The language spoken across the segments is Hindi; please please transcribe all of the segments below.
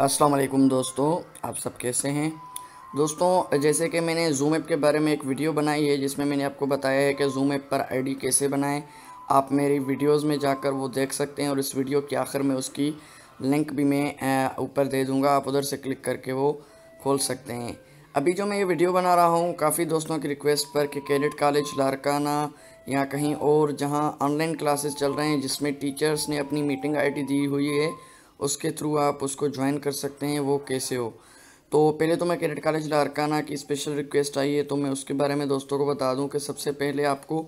अस्सलाम वालेकुम दोस्तों आप सब कैसे हैं दोस्तों जैसे कि मैंने जूम ऐप के बारे में एक वीडियो बनाई है जिसमें मैंने आपको बताया है कि जूम ऐप पर आईडी कैसे बनाएं आप मेरी वीडियोस में जाकर वो देख सकते हैं और इस वीडियो के आखिर में उसकी लिंक भी मैं ऊपर दे दूँगा आप उधर से क्लिक करके वो खोल सकते हैं अभी जो मैं ये वीडियो बना रहा हूँ काफ़ी दोस्तों की रिक्वेस्ट पर कि कैडेट कॉलेज लारकाना या कहीं और जहाँ ऑनलाइन क्लासेस चल रहे हैं जिसमें टीचर्स ने अपनी मीटिंग आईडी दी हुई है उसके थ्रू आप उसको ज्वाइन कर सकते हैं वो कैसे हो तो पहले तो मैं कैडेट कॉलेज डारकाना की स्पेशल रिक्वेस्ट आई है तो मैं उसके बारे में दोस्तों को बता दूं कि सबसे पहले आपको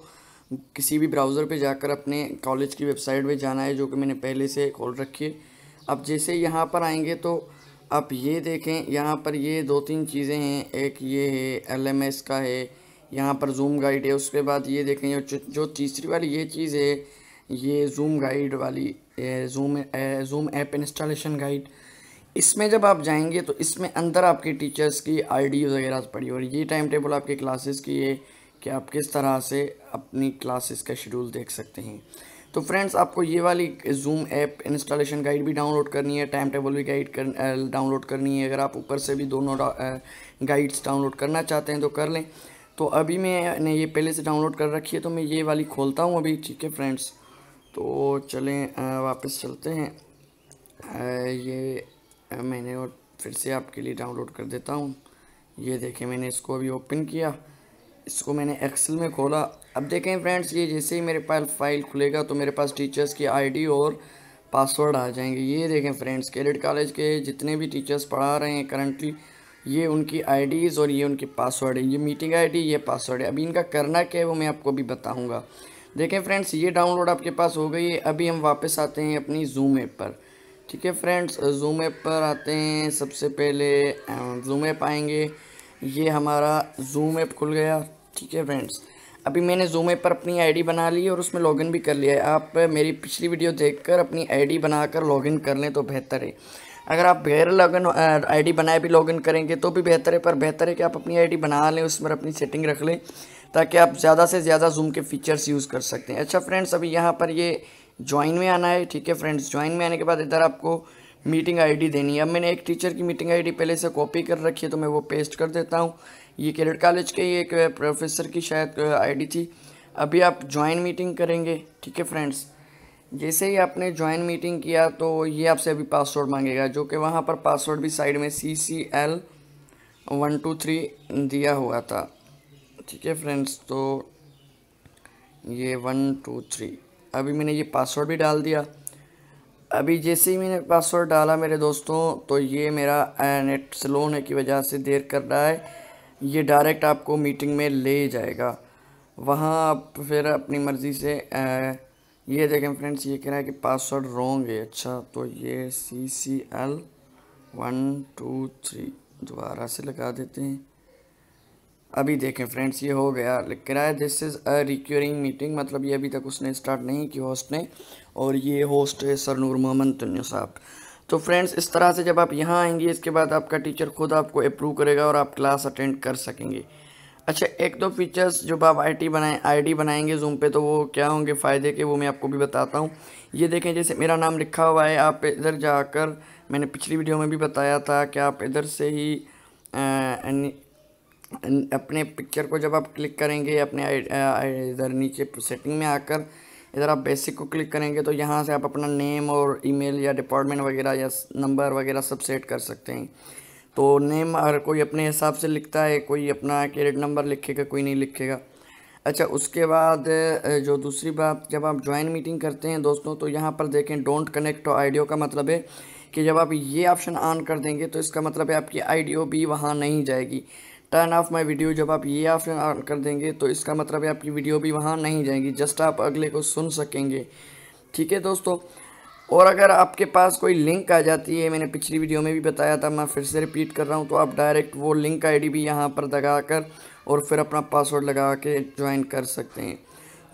किसी भी ब्राउज़र पे जाकर अपने कॉलेज की वेबसाइट पे जाना है जो कि मैंने पहले से खोल रखी है अब जैसे यहाँ पर आएंगे तो आप ये देखें यहाँ पर ये दो तीन चीज़ें हैं एक ये है एल का है यहाँ पर जूम गाइड है उसके बाद ये देखें जो, जो तीसरी वाली ये चीज़ है ये जूम गाइड वाली zoom zoom app installation guide इसमें जब आप जाएंगे तो इसमें अंदर आपके टीचर्स की आईडी वगैरह पड़ी और ये टाइम टेबल आपके क्लासेस की है कि आप किस तरह से अपनी क्लासेस का शेड्यूल देख सकते हैं तो फ्रेंड्स आपको ये वाली जूम ऐप इंस्टॉलेशन गाइड भी डाउनलोड करनी है टाइम टेबल भी गाइड कर डाउनलोड करनी है अगर आप ऊपर से भी दोनों गाइड्स डाउनलोड करना चाहते हैं तो कर लें तो अभी मैंने ये पहले से डाउनलोड कर रखी है तो मैं ये वाली खोलता हूँ अभी ठीक है फ्रेंड्स तो चलें वापस चलते हैं ये मैंने और फिर से आपके लिए डाउनलोड कर देता हूँ ये देखें मैंने इसको अभी ओपन किया इसको मैंने एक्सेल में खोला अब देखें फ्रेंड्स ये जैसे ही मेरे पास फाइल खुलेगा तो मेरे पास टीचर्स की आईडी और पासवर्ड आ जाएंगे ये देखें फ्रेंड्स कैडेट कॉलेज के जितने भी टीचर्स पढ़ा रहे हैं करंटली ये उनकी आईडीज़ और ये उनके पासवर्ड है ये मीटिंग आईडी ये पासवर्ड है अभी इनका करना क्या है वो मैं आपको भी बताऊँगा देखें फ्रेंड्स ये डाउनलोड आपके पास हो गई है अभी हम वापस आते हैं अपनी जूम ऐप पर ठीक है फ्रेंड्स जूम ऐप पर आते हैं सबसे पहले जूम ऐप आएंगे ये हमारा जूम ऐप खुल गया ठीक है फ्रेंड्स अभी मैंने जूम ऐप पर अपनी आईडी बना ली और उसमें लॉगिन भी कर लिया है आप मेरी पिछली वीडियो देखकर अपनी आईडी बनाकर लॉगिन कर लें तो बेहतर है अगर आप बगैर लॉगिन आईडी बनाए भी लॉगिन करेंगे तो भी बेहतर है पर बेहतर है कि आप अपनी आईडी बना लें उस पर अपनी सेटिंग रख लें ताकि आप ज़्यादा से ज़्यादा जूम के फीचर्स यूज़ कर सकते हैं अच्छा फ्रेंड्स अभी यहाँ पर ये ज्वाइन में आना है ठीक है फ्रेंड्स ज्वाइन में आने के बाद इधर आपको मीटिंग आईडी देनी है अब मैंने एक टीचर की मीटिंग आईडी पहले से कॉपी कर रखी है तो मैं वो पेस्ट कर देता हूँ ये केरट कॉलेज के एक प्रोफेसर की शायद आईडी थी अभी आप ज्वाइन मीटिंग करेंगे ठीक है फ्रेंड्स जैसे ही आपने ज्वाइन मीटिंग किया तो ये आपसे अभी पासवर्ड मांगेगा जो कि वहाँ पर पासवर्ड भी साइड में C C L one two three दिया हुआ था ठीक है फ्रेंड्स तो ये वन टू थ्री अभी मैंने ये पासवर्ड भी डाल दिया अभी जैसे ही मैंने पासवर्ड डाला मेरे दोस्तों तो ये मेरा नेट स्लो होने की वजह से देर कर रहा है ये डायरेक्ट आपको मीटिंग में ले जाएगा वहाँ आप फिर अपनी मर्ज़ी से आ, ये देखें फ्रेंड्स ये कह रहा है कि पासवर्ड रॉन्ग है अच्छा तो ये C C L one two three दोबारा से लगा देते हैं अभी देखें फ्रेंड्स ये हो गया किराया this is a recurring meeting मतलब ये अभी तक उसने स्टार्ट नहीं की होस्ट ने और ये होस्ट है सरनूर मोहम्मद तुन्नू साहब तो फ्रेंड्स इस तरह से जब आप यहाँ आएंगे इसके बाद आपका टीचर खुद आपको अप्रूव करेगा और आप क्लास अटेंड कर सकेंगे अच्छा एक दो फीचर्स जो आप आई टी बनाए आई बनाएंगे जूम पे तो वो क्या होंगे फ़ायदे के वो मैं आपको भी बताता हूँ ये देखें जैसे मेरा नाम लिखा हुआ है आप इधर जाकर मैंने पिछली वीडियो में भी बताया था कि आप इधर से ही आ, अपने पिक्चर को जब आप क्लिक करेंगे अपने इधर नीचे सेटिंग में आकर इधर आप बेसिक को क्लिक करेंगे तो यहाँ से आप अपना नेम और ईमेल या डिपार्टमेंट वगैरह या नंबर वगैरह सब सेट कर सकते हैं तो नेम अगर कोई अपने हिसाब से लिखता है कोई अपना कैरेट नंबर लिखेगा कोई नहीं लिखेगा अच्छा उसके बाद जो दूसरी बात जब आप ज्वाइन मीटिंग करते हैं दोस्तों तो यहाँ पर देखें डोंट कनेक्ट टू का मतलब है कि जब आप ये ऑप्शन ऑन कर देंगे तो इसका मतलब है आपकी आईडियो भी वहाँ नहीं जाएगी टर्न ऑफ माई वीडियो जब आप ये ऑप्शन ऑन कर देंगे तो इसका मतलब है आपकी वीडियो भी वहाँ नहीं जाएंगी जस्ट आप अगले को सुन सकेंगे ठीक है दोस्तों और अगर आपके पास कोई लिंक आ जाती है मैंने पिछली वीडियो में भी बताया था मैं फिर से रिपीट कर रहा हूँ तो आप डायरेक्ट वो लिंक आईडी भी यहाँ पर लगा कर और फिर अपना पासवर्ड लगा के ज्वाइन कर सकते हैं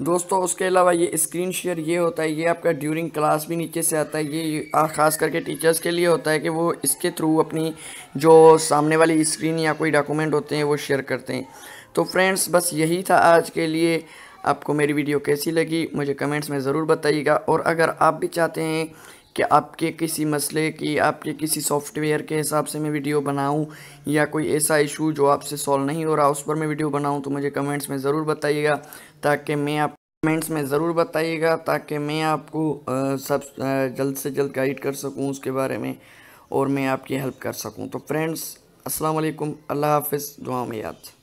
दोस्तों उसके अलावा ये स्क्रीन शेयर ये होता है ये आपका ड्यूरिंग क्लास भी नीचे से आता है ये ख़ास करके टीचर्स के लिए होता है कि वो इसके थ्रू अपनी जो सामने वाली स्क्रीन या कोई डॉक्यूमेंट होते हैं वो शेयर करते हैं तो फ्रेंड्स बस यही था आज के लिए आपको मेरी वीडियो कैसी लगी मुझे कमेंट्स में ज़रूर बताइएगा और अगर आप भी चाहते हैं कि आपके किसी मसले की आपके किसी सॉफ्टवेयर के हिसाब से मैं वीडियो बनाऊं या कोई ऐसा इशू जो आपसे सॉल्व नहीं हो रहा उस पर मैं वीडियो बनाऊं तो मुझे कमेंट्स में ज़रूर बताइएगा ताकि मैं आप कमेंट्स में ज़रूर बताइएगा ताकि मैं आपको सब जल्द से जल्द गाइड कर सकूँ उसके बारे में और मैं आपकी हेल्प कर सकूँ तो फ्रेंड्स असलकम अल्लाह हाफ़ दुआ में याद